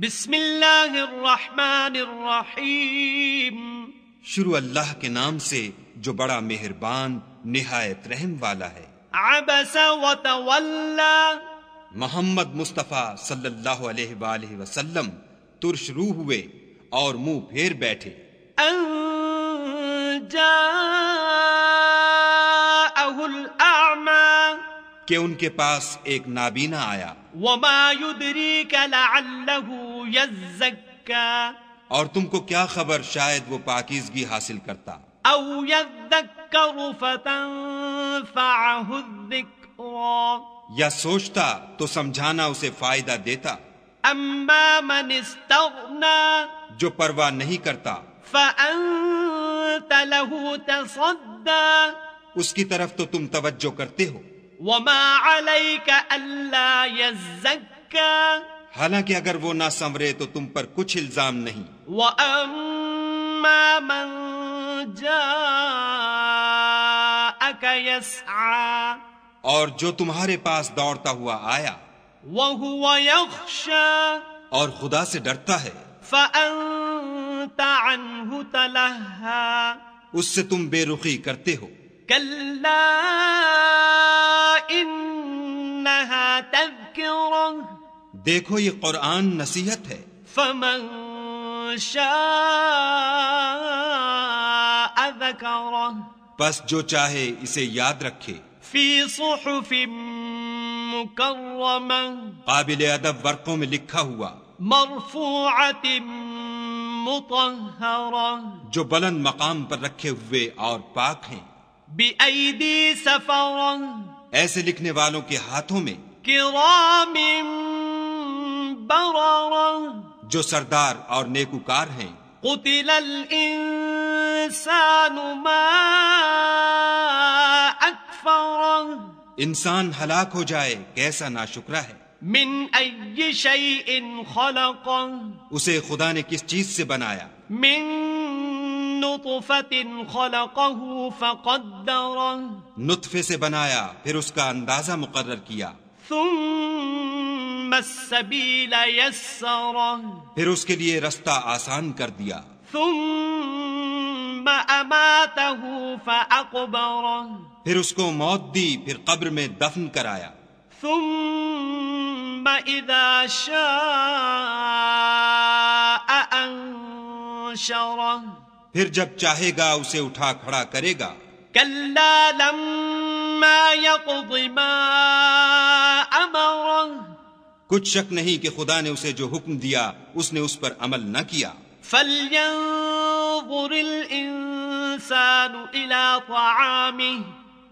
बिस्मिल्लाहिर्रहमानिर्रहीम शुरू अल्लाह के नाम से जो बड़ा मेहरबान निहायत रहम वाला है अबसा वतवल्ला मोहम्मद मुस्तफ़ा सल्लल्लाहु अलैहि वसल्लम तुर्श रू हुए और मुंह फेर बैठे अं कि उनके पास एक नाबीना आया वो और तुमको क्या खबर शायद वो पाकिजगी हासिल करता या सोचता तो समझाना उसे फायदा देता अम्मा मन जो परवाह नहीं करता उसकी तरफ तो तुम तवज्जो करते हो हालांकि अगर वो ना संवरे तो तुम पर कुछ इल्जाम नहीं और जो तुम्हारे पास दौड़ता हुआ आया हुआ और खुदा से डरता है उससे तुम बेरुखी करते हो कल्ला देखो ये कुरान नसीहत है फमन बस जो चाहे इसे याद रखे काबिल अदब वर्कों में लिखा हुआ मरफूआ जो बुलंद मकाम पर रखे हुए और पाक हैं बी आई दी सफा ऐसे लिखने वालों के हाथों में जो सरदार और नेकुकार हैं कुतिल इंसान हलाक हो जाए कैसा नाशुक्रा है मिन इन उसे खुदा ने किस चीज से बनाया मिन नुतफे से बनाया फिर उसका अंदाजा मुकर्र किया फिर उसके लिए रास्ता आसान कर दिया फिर उसको मौत दी फिर कब्र में दफन कराया फिर जब चाहेगा उसे उठा खड़ा करेगा कल्ला कुछ शक नहीं कि खुदा ने उसे जो हुक्म दिया उसने उस पर अमल न किया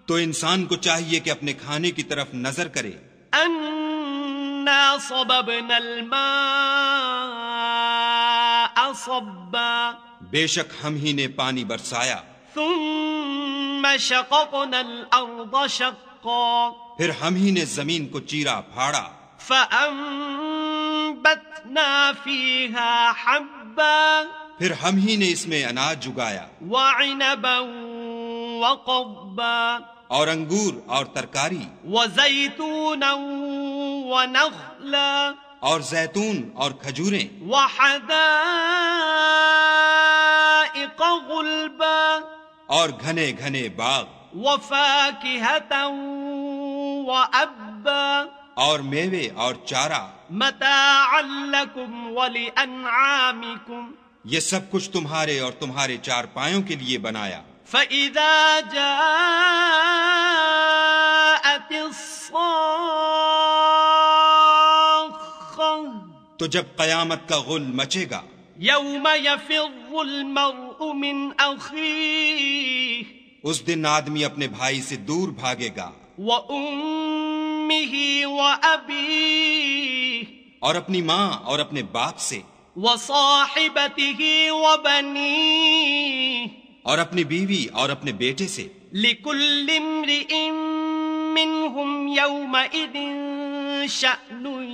तो इंसान को चाहिए कि अपने खाने की तरफ नजर करे अन्ना बेशक हम ही ने पानी बरसाया फिर हम ही ने जमीन को चीरा फाड़ा फिर हम ही ने इसमें अनाज उगाया और अंगूर और तरकारी वजैतून और जैतून और खजूरें वहदा غلبا और घने घने बाग وفاكهة وأبا और मेवे और चारा متاعا لكم ولأنعامكم ये सब कुछ तुम्हारे और तुम्हारे चार पायों के लिए बनाया فإذا جاءت तो जब कयामत का गुल मचेगा यौम यफिर उस दिन आदमी अपने भाई से दूर भागेगा और अपनी माँ और अपने बाप से बनी और अपनी बीवी और अपने बेटे से लिकुल्लिम्रिइम मिनहुम यौमइदिन शअनुन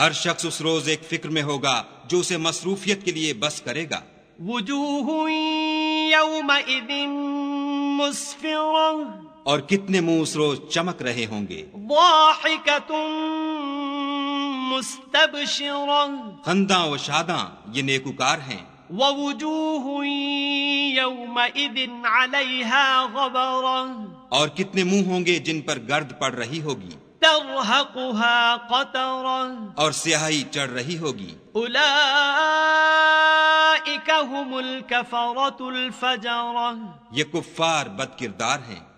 हर शख्स उस रोज एक फिक्र में होगा जो उसे मसरूफियत के लिए बस करेगा और कितने मुंह उस रोज चमक रहे होंगे खंदा व शादा ये नेकुकार हैं और कितने मुंह होंगे जिन पर गर्द पड़ रही होगी और सियाही चढ़ रही होगी उलाइका हुमुल कफरतुल फजर ये कुफ्फार किरदार हैं